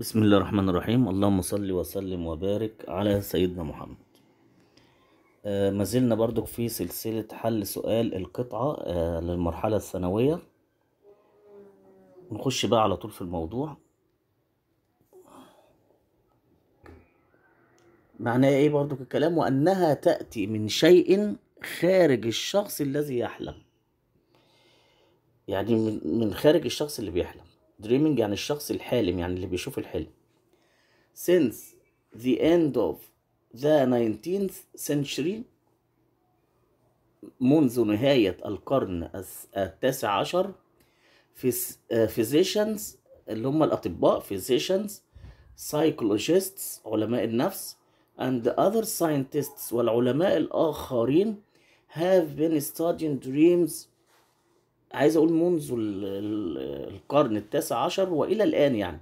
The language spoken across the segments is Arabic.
بسم الله الرحمن الرحيم اللهم صل وسلم وبارك على سيدنا محمد آه ما زلنا برضو في سلسلة حل سؤال القطعة آه للمرحلة الثانوية نخش بقى على طول في الموضوع معناه ايه برضو الكلام وأنها تأتي من شيء خارج الشخص الذي يحلم يعني من خارج الشخص اللي بيحلم dreaming يعني الشخص الحالم يعني اللي بيشوف الحلم since the end of the 19th century منذ نهاية القرن التاسع عشر physicians اللي هم الأطباء physicians psychologists علماء النفس and other scientists والعلماء الآخرين have been studying dreams عايز اقول منذ القرن التاسع عشر والى الان يعني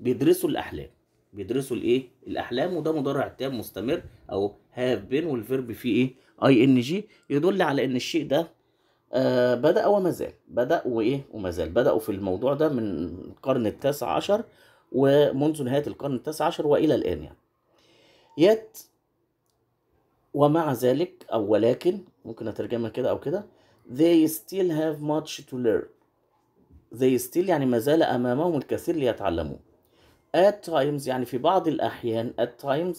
بيدرسوا الاحلام بيدرسوا الايه الاحلام وده مضارع تام مستمر او هاف بين والفيرب فيه ايه اي ان جي يدل على ان الشيء ده آه بدا وما زال بدا وايه وما زال بداوا في الموضوع ده من القرن التاسع عشر ومنذ نهايه القرن التاسع عشر والى الان يعني يت ومع ذلك او ولكن ممكن اترجمها كده او كده they still have much to learn they still يعني ما زال أمامهم الكثير ليتعلموا at times يعني في بعض الأحيان at times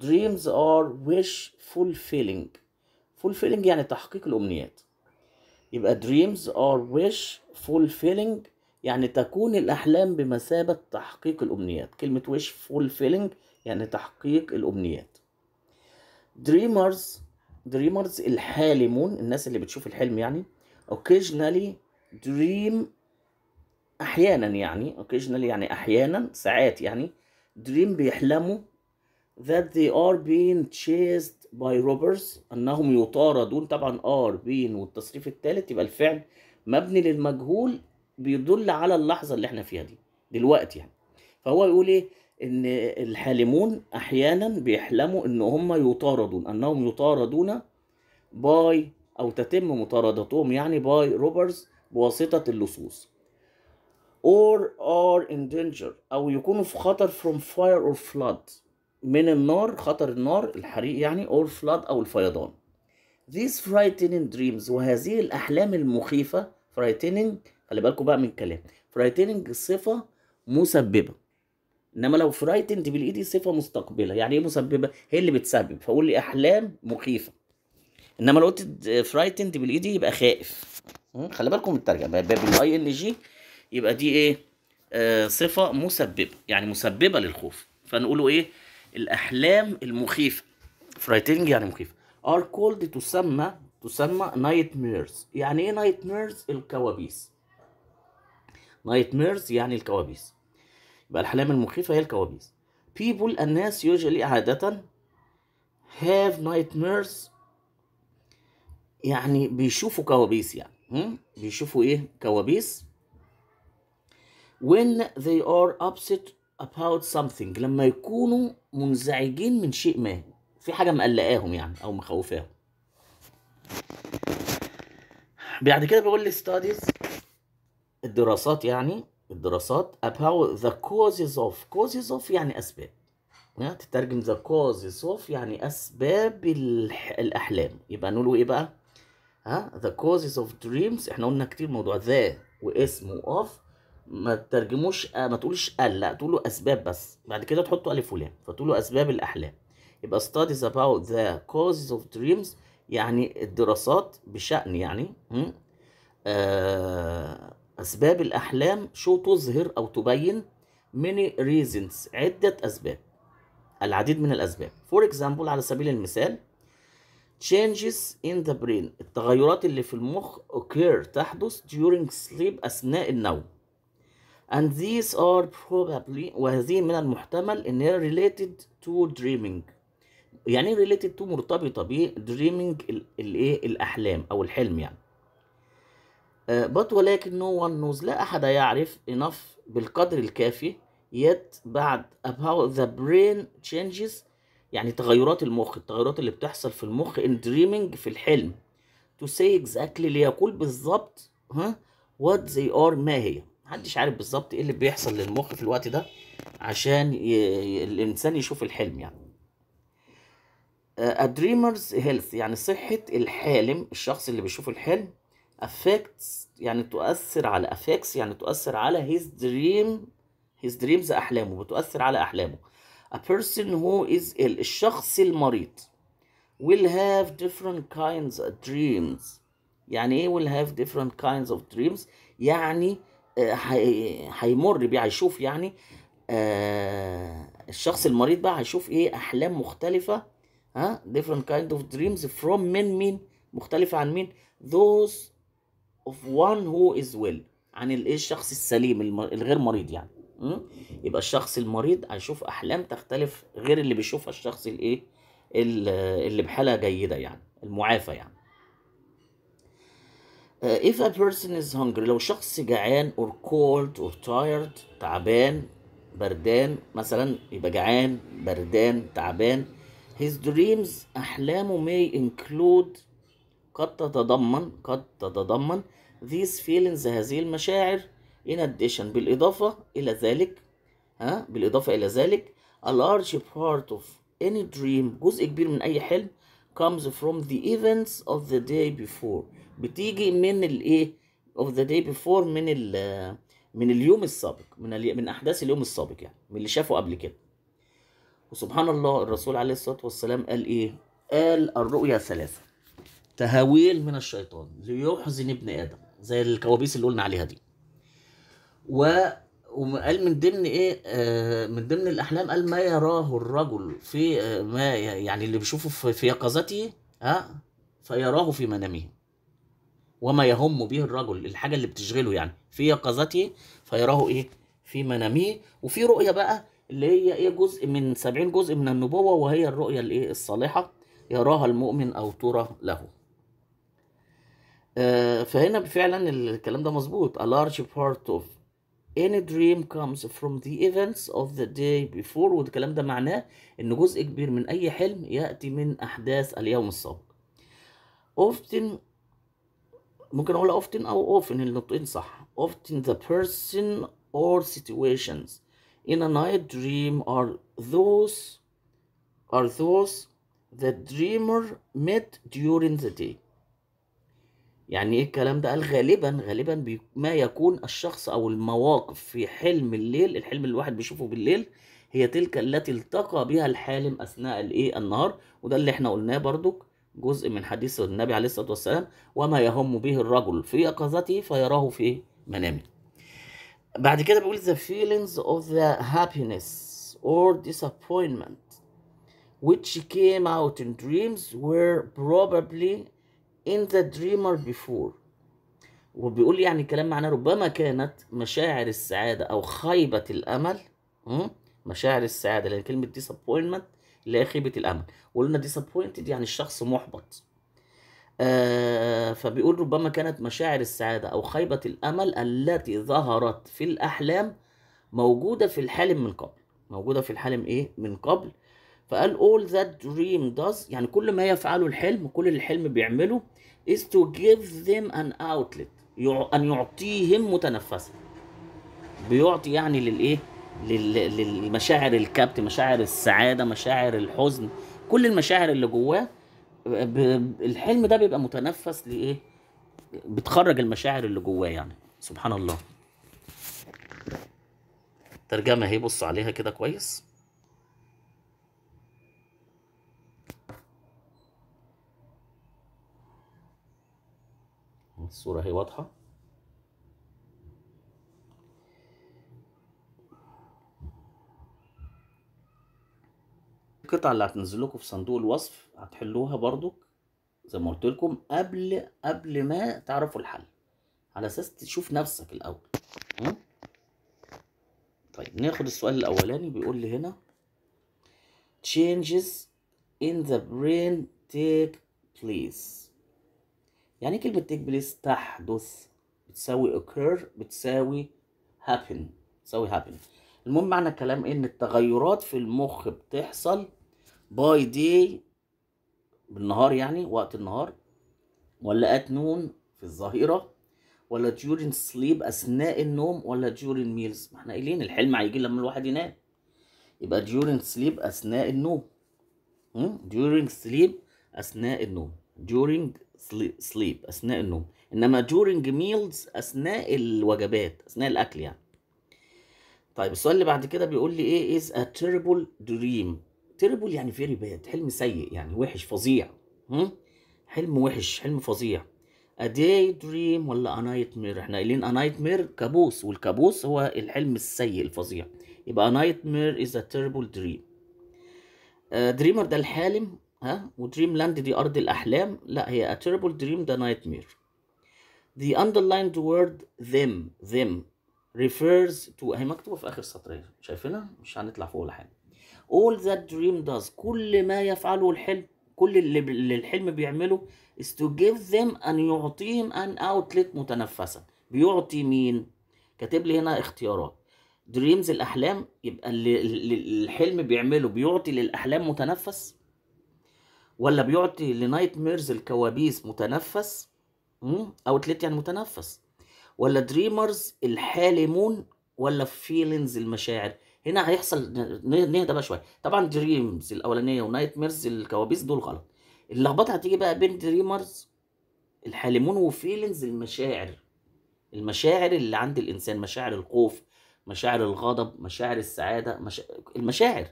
dreams are wish fulfilling fulfilling يعني تحقيق الأمنيات يبقى dreams are wish fulfilling يعني تكون الأحلام بمثابة تحقيق الأمنيات كلمة wish fulfilling يعني تحقيق الأمنيات dreamers دريمرز الحالمون الناس اللي بتشوف الحلم يعني اوكيجنالي دريم احيانا يعني اوكيجنالي يعني احيانا ساعات يعني دريم بيحلموا that they are being chased by robbers انهم يطاردون طبعا ار بين والتصريف الثالث يبقى الفعل مبني للمجهول بيدل على اللحظه اللي احنا فيها دي دلوقتي يعني فهو يقول ايه ان الحالمون احيانا بيحلموا ان هم يطاردون انهم يطاردون باي او تتم مطاردتهم يعني باي روبرز بواسطه اللصوص or are in danger او يكونوا في خطر from fire or flood من النار خطر النار الحريق يعني or flood او الفيضان these frightening dreams وهذه الاحلام المخيفه frightening خلي بالكم بقى من الكلام frightening صفه مسببه انما لو فرايتند بالاي دي صفه مستقبله يعني ايه مسببه هي اللي بتسبب فاقول لي احلام مخيفه انما لو قلت فرايتند بالاي دي يبقى خائف خلي بالكم من الترجمه بالاي ان جي يبقى دي ايه آه، صفه مسببه يعني مسببه للخوف فنقوله ايه الاحلام المخيفه فرايتنج يعني مخيفه ار كولد تسمى تسمى نايت ميرز يعني ايه نايت ميرز الكوابيس نايت ميرز يعني الكوابيس يبقى الأحلام المخيفة هي الكوابيس people الناس usually عادة have nightmares يعني بيشوفوا كوابيس يعني بيشوفوا ايه كوابيس when they are upset about something لما يكونوا منزعجين من شيء ما في حاجة مقلقاهم يعني أو مخوفاهم بعد كده بقول لي studies الدراسات يعني الدراسات about the causes of causes of يعني أسباب تترجم the causes of يعني أسباب الأحلام يبقى نقوله إيه بقى؟ ها the causes of dreams احنا قلنا كتير موضوع ذا واسم وأوف ما تترجموش ما تقولش ال لا تقولوا أسباب بس بعد كده تحطوا ألف ولام فتقولوا أسباب الأحلام يبقى studies about the causes of dreams يعني الدراسات بشأن يعني آه أسباب الأحلام شو تظهر أو تبين many reasons عدة أسباب العديد من الأسباب for example على سبيل المثال changes in the brain التغيرات اللي في المخ occur تحدث during sleep أثناء النوم and these are probably وهذه من المحتمل إن هي related to dreaming يعني related to مرتبطة ب dreaming الإيه الأحلام أو الحلم يعني آه، but ولكن no one knows لا أحد يعرف enough بالقدر الكافي yet بعد about the brain changes يعني تغيرات المخ التغيرات اللي بتحصل في المخ in dreaming في الحلم to say exactly ليقول بالظبط ها what they are ما هي محدش عارف بالظبط ايه اللي بيحصل للمخ في الوقت ده عشان ي... الانسان يشوف الحلم يعني آه، A dreamer's health يعني صحة الحالم الشخص اللي بيشوف الحلم affects يعني تؤثر على affects يعني تؤثر على his dream his dreams أحلامه بتؤثر على أحلامه a person who is ill الشخص المريض will have different kinds of dreams يعني ايه will have different kinds of dreams يعني هيمر بيه هيشوف يعني آه الشخص المريض بقى هيشوف ايه احلام مختلفه ها different kind of dreams from من مين مختلفه عن مين those of one who is well عن الايه الشخص السليم الغير مريض يعني يبقى الشخص المريض هيشوف احلام تختلف غير اللي بيشوفها الشخص الايه اللي بحاله جيده يعني المعافى يعني آه، if a person is hungry لو شخص جعان or cold or tired تعبان بردان مثلا يبقى جعان بردان تعبان his dreams أحلامه may include قد تتضمن قد تتضمن these feelings هذه المشاعر in addition بالإضافة إلى ذلك ها بالإضافة إلى ذلك a large part of any dream جزء كبير من أي حلم comes from the events of the day before بتيجي من الإيه of the day before من ال من اليوم السابق من من أحداث اليوم السابق يعني من اللي شافه قبل كده وسبحان الله الرسول عليه الصلاة والسلام قال إيه قال الرؤيا ثلاثة تهاويل من الشيطان ليحزن ابن ادم زي الكوابيس اللي قلنا عليها دي و وقال من ضمن ايه آه من ضمن الاحلام قال ما يراه الرجل في آه ما يعني اللي بيشوفه في, يقظته ها آه فيراه في منامه وما يهم به الرجل الحاجه اللي بتشغله يعني في يقظته فيراه ايه في منامه وفي رؤيه بقى اللي هي ايه جزء من 70 جزء من النبوه وهي الرؤيه الايه الصالحه يراها المؤمن او ترى له فهنا فعلا الكلام ده مظبوط a large part of any dream comes from the events of the day before والكلام ده معناه ان جزء كبير من اي حلم ياتي من احداث اليوم السابق often ممكن اقول often او often النطقين صح often the person or situations in a night dream are those are those the dreamer met during the day يعني ايه الكلام ده؟ قال غالبا غالبا ما يكون الشخص او المواقف في حلم الليل الحلم اللي الواحد بيشوفه بالليل هي تلك التي التقى بها الحالم اثناء الايه النهار وده اللي احنا قلناه برضك جزء من حديث النبي عليه الصلاه والسلام وما يهم به الرجل في يقظته فيراه في منامه. بعد كده بيقول the feelings of the happiness or disappointment which came out in dreams were probably in the dreamer before وبيقول يعني كلام معناه ربما كانت مشاعر السعادة أو خيبة الأمل مشاعر السعادة لأن كلمة disappointment اللي هي خيبة الأمل وقلنا disappointed يعني الشخص محبط آه فبيقول ربما كانت مشاعر السعادة أو خيبة الأمل التي ظهرت في الأحلام موجودة في الحلم من قبل موجودة في الحلم إيه من قبل فقال all that dream does يعني كل ما يفعله الحلم كل اللي الحلم بيعمله is to give them an outlet أن يعطيهم متنفسا بيعطي يعني للإيه؟ للمشاعر الكبت مشاعر السعادة مشاعر الحزن كل المشاعر اللي جواه الحلم ده بيبقى متنفس لإيه؟ بتخرج المشاعر اللي جواه يعني سبحان الله ترجمة اهي بص عليها كده كويس الصورة هي واضحة القطع اللي هتنزل لكم في صندوق الوصف هتحلوها برضو زي ما قلت لكم قبل قبل ما تعرفوا الحل على اساس تشوف نفسك الاول ها طيب ناخد السؤال الاولاني بيقول لي هنا changes in the brain take place يعني كلمة تيك بليس تحدث بتساوي occur بتساوي happen بتساوي happen المهم معنى الكلام ان التغيرات في المخ بتحصل باي day بالنهار يعني وقت النهار ولا at noon في الظهيرة ولا during sleep اثناء النوم ولا during meals ما احنا قايلين الحلم هيجي لما الواحد ينام يبقى during sleep اثناء النوم hmm؟ during sleep اثناء النوم during sleep أثناء النوم إنما during meals أثناء الوجبات أثناء الأكل يعني طيب السؤال اللي بعد كده بيقول لي إيه is a terrible dream terrible يعني very bad حلم سيء يعني وحش فظيع حلم وحش حلم فظيع a day dream ولا a nightmare احنا قايلين a nightmare كابوس والكابوس هو الحلم السيء الفظيع يبقى a nightmare is a terrible dream دريمر آه، ده الحالم ها ودريم لاند دي أرض الأحلام لا هي a terrible dream ده nightmare the underlined word them them refers to هي مكتوبة في آخر سطرين شايفينها مش هنطلع فوق ولا حاجة all that dream does كل ما يفعله الحلم كل اللي, الحلم بيعمله is to give them أن يعطيهم an outlet متنفسة بيعطي مين؟ كاتب لي هنا اختيارات دريمز الأحلام يبقى اللي الحلم بيعمله بيعطي للأحلام متنفس ولا بيعطي لنايت ميرز الكوابيس متنفس اوتلت يعني متنفس ولا دريمرز الحالمون ولا فيلينز المشاعر هنا هيحصل نهدى بقى شويه طبعا دريمز الاولانيه ونايت ميرز الكوابيس دول غلط اللخبطه هتيجي بقى بين دريمرز الحالمون وفيلينز المشاعر المشاعر اللي عند الانسان مشاعر الخوف مشاعر الغضب مشاعر السعاده مشا... المشاعر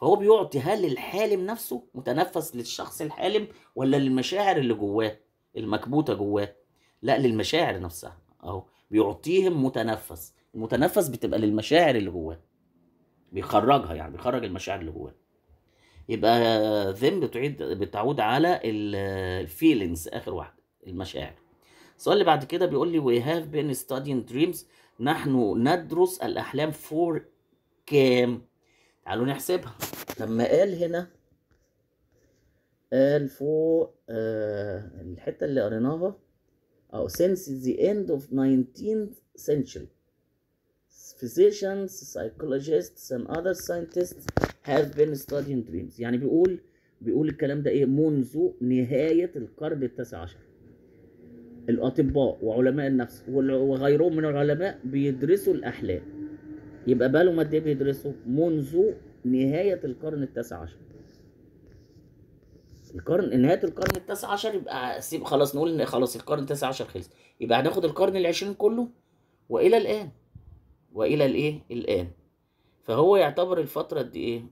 فهو بيعطي هل الحالم نفسه متنفس للشخص الحالم ولا للمشاعر اللي جواه المكبوته جواه لا للمشاعر نفسها اهو بيعطيهم متنفس المتنفس بتبقى للمشاعر اللي جواه بيخرجها يعني بيخرج المشاعر اللي جواه يبقى ذم بتعيد بتعود على الفيلينجز اخر واحده المشاعر السؤال اللي بعد كده بيقول لي وي هاف بين studying دريمز نحن ندرس الاحلام فور كام تعالوا نحسبها لما قال هنا قال فوق آه الحته اللي قريناها او since the end of 19th century physicians psychologists and other scientists have been studying dreams يعني بيقول بيقول الكلام ده ايه منذ نهايه القرن التاسع عشر الاطباء وعلماء النفس وغيرهم من العلماء بيدرسوا الاحلام يبقى لهم قد ايه بيدرسوا منذ نهاية القرن التاسع عشر القرن نهاية القرن التاسع عشر يبقى سيب خلاص نقول ان خلاص القرن التاسع عشر خلص يبقى هناخد القرن العشرين كله والى الان والى الايه الان فهو يعتبر الفترة دي ايه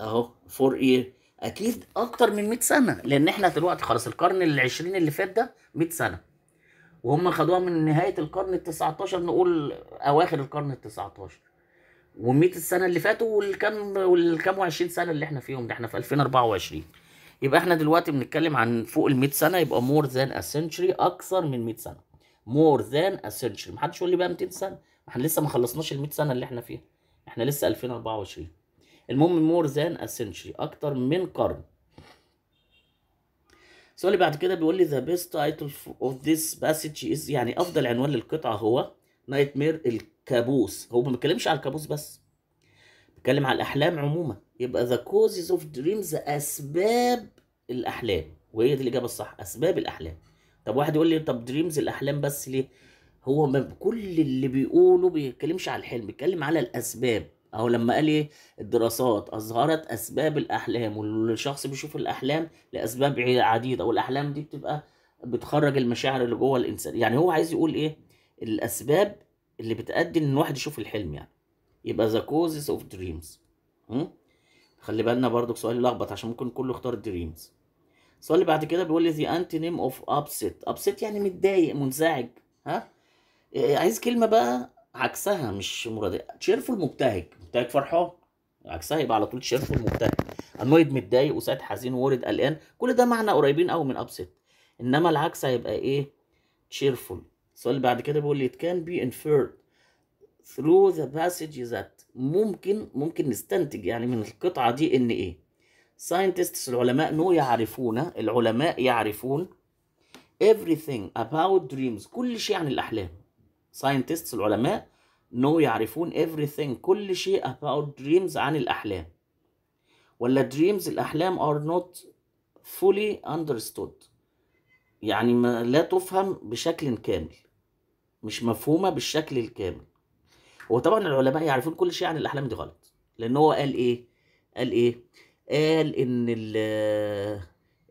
اهو فور ايه اكيد اكتر من 100 سنة لان احنا دلوقتي خلاص القرن العشرين اللي فات ده 100 سنة وهم خدوها من نهايه القرن ال 19 نقول اواخر القرن ال 19 و100 السنه اللي فاتوا والكام والكام و20 سنه اللي احنا فيهم ده احنا في 2024 يبقى احنا دلوقتي بنتكلم عن فوق ال 100 سنه يبقى مور ذان ا سنشري اكثر من 100 سنه مور ذان ا سنشري محدش يقول لي بقى 200 سنه احنا لسه ما خلصناش ال 100 سنه اللي احنا فيها احنا لسه 2024 المهم مور ذان ا سنشري اكتر من قرن سؤالي بعد كده بيقول لي ذا بيست تايتل اوف ذيس باسج از يعني افضل عنوان للقطعه هو نايت مير الكابوس هو ما بيتكلمش على الكابوس بس بيتكلم على الاحلام عموما يبقى ذا كوزز اوف دريمز اسباب الاحلام وهي دي الاجابه الصح اسباب الاحلام طب واحد يقول لي طب دريمز الاحلام بس ليه هو ما كل اللي بيقوله بيتكلمش على الحلم بيتكلم على الاسباب أو لما قال إيه الدراسات أظهرت أسباب الأحلام والشخص بيشوف الأحلام لأسباب عديدة والأحلام دي بتبقى بتخرج المشاعر اللي جوه الإنسان يعني هو عايز يقول إيه الأسباب اللي بتأدي إن الواحد يشوف الحلم يعني يبقى ذا كوزز أوف دريمز خلي بالنا برضو سؤال يلخبط عشان ممكن كله اختار دريمز السؤال اللي بعد كده بيقول لي ذا انتونيم اوف ابسيت ابسيت يعني متضايق منزعج ها آه، عايز كلمه بقى عكسها مش مرضي تشيرفول مبتهج مبتهج فرحان عكسها يبقى على طول تشيرفول مبتهج انويد متضايق وساد حزين وورد قلقان كل ده معنى قريبين قوي من ابسط انما العكس هيبقى ايه تشيرفول السؤال اللي بعد كده بيقول لي كان بي be ثرو ذا باسج ذات ممكن ممكن نستنتج يعني من القطعه دي ان ايه ساينتستس العلماء نو يعرفون العلماء يعرفون everything about dreams كل شيء عن الاحلام scientists العلماء no يعرفون everything كل شيء about dreams عن الأحلام ولا dreams الأحلام are not fully understood يعني ما لا تفهم بشكل كامل مش مفهومة بالشكل الكامل هو طبعا العلماء يعرفون كل شيء عن الأحلام دي غلط لأن هو قال إيه قال إيه قال إن ال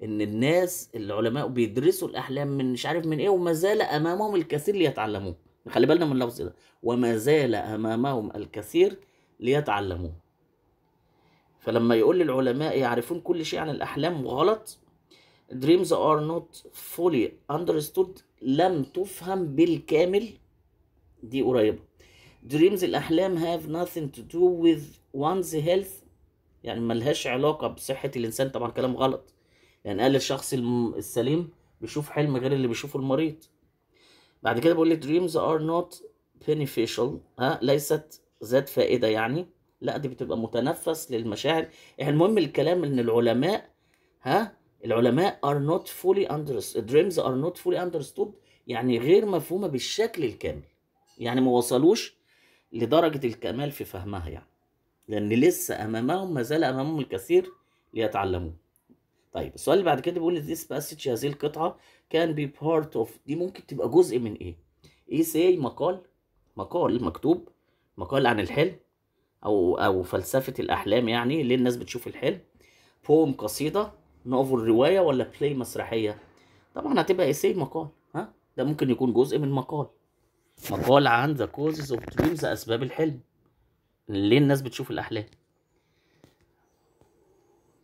ان الناس العلماء بيدرسوا الاحلام من مش عارف من ايه وما زال امامهم الكثير ليتعلموه خلي بالنا من اللفظ ده وما زال امامهم الكثير ليتعلموه فلما يقول للعلماء يعرفون كل شيء عن الاحلام غلط dreams are not fully understood لم تفهم بالكامل دي قريبه dreams الاحلام have nothing to do with one's health يعني ملهاش علاقه بصحه الانسان طبعا كلام غلط يعني قال الشخص السليم بيشوف حلم غير اللي بيشوفه المريض بعد كده بقول لك dreams are not beneficial ها ليست ذات فائده يعني لا دي بتبقى متنفس للمشاعر احنا يعني المهم الكلام ان العلماء ها العلماء are not fully understood dreams are not fully understood يعني غير مفهومه بالشكل الكامل يعني ما وصلوش لدرجه الكمال في فهمها يعني لان لسه امامهم ما زال امامهم الكثير ليتعلموه طيب السؤال اللي بعد كده بيقول لي this passage هذه القطعة كان بي بارت اوف دي ممكن تبقى جزء من ايه؟ ايه سي مقال مقال مكتوب مقال عن الحلم او او فلسفة الاحلام يعني ليه الناس بتشوف الحلم بوم قصيدة نوفل رواية ولا بلاي مسرحية طبعا هتبقى ايه سي مقال ها ده ممكن يكون جزء من مقال مقال عن ذا كوزز اوف دريمز اسباب الحلم ليه الناس بتشوف الاحلام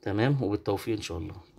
تمام وبالتوفيق ان شاء الله